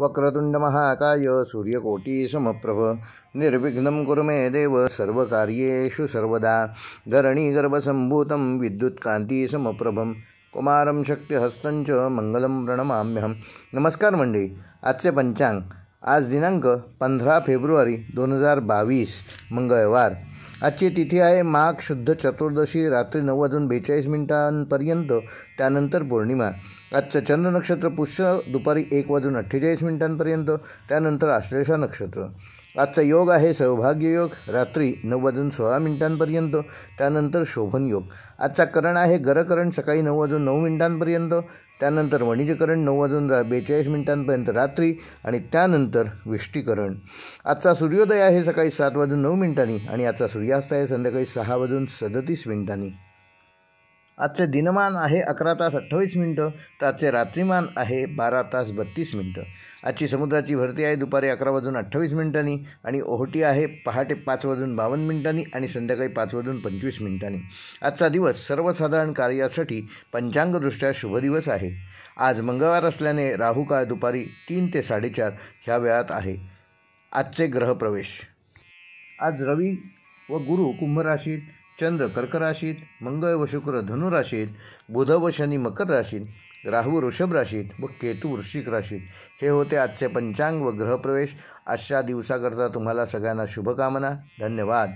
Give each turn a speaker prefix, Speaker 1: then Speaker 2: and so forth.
Speaker 1: वक्रतुंड महाकाय सूर्यकोटी समप्रभ निर्विघ्न कुरु मे देव सर्व कार्येषु सर्वदा समप्रभं विद्युत्कांती समप्रभम कुमारम शक्तिहस्तंच मंगलं प्रणमाम्यहम नमस्कार मंडळी आजचे पंचांग आज दिनांक पंधरा फेब्रुवारी दोन हजार बावीस मंगळवार आजची तिथी आहे माघ शुद्ध चतुर्दशी रात्री नऊ वाजून बेचाळीस मिनिटांपर्यंत त्यानंतर पौर्णिमा आजचं चंद्र नक्षत्र पुष्य दुपारी एक वाजून अठ्ठेचाळीस मिनिटांपर्यंत त्यानंतर आश्लेषा नक्षत्र आजचा योग आहे सौभाग्य योग रात्री नऊ वाजून सोळा मिनिटांपर्यंत त्यानंतर शोभन योग आजचा करण आहे गरकरण सकाळी नऊ वाजून नऊ मिनिटांपर्यंत त्यानंतर वणिजकरण नऊ वाजून बेचाळीस मिनिटांपर्यंत रात्री आणि त्यानंतर विष्टीकरण आजचा सूर्योदय आहे सकाळी सात वाजून नऊ मिनिटांनी आणि आजचा सूर्यास्त आहे संध्याकाळी सहा वाजून सदतीस मिनिटांनी आजचे दिनमान आहे अकरा तास अठ्ठावीस मिनटं तर आजचे रात्रीमान आहे बारा तास बत्तीस मिनटं आजची समुद्राची भरती आहे दुपारी अकरा वाजून अठ्ठावीस मिनिटांनी आणि ओहोटी आहे पहाटे पाच वाजून बावन्न मिनिटांनी आणि संध्याकाळी पाच वाजून पंचवीस मिनिटांनी आजचा दिवस सर्वसाधारण कार्यासाठी पंचांगदृष्ट्या शुभ दिवस आहे आज मंगळवार असल्याने राहू काळ दुपारी तीन ते साडेचार ह्या वेळात आहे आजचे ग्रहप्रवेश आज रवी व गुरु कुंभराशीत चंद्र कर्क राशीत मंगळ व शुक्र धनु राशीत बुध व शनी मकर राशीत राहू वृषभ राशीत व केतू वृश्चिक राशीत हे होते आजचे पंचांग व ग्रहप्रवेश आजच्या दिवसाकरता तुम्हाला सगळ्यांना शुभकामना धन्यवाद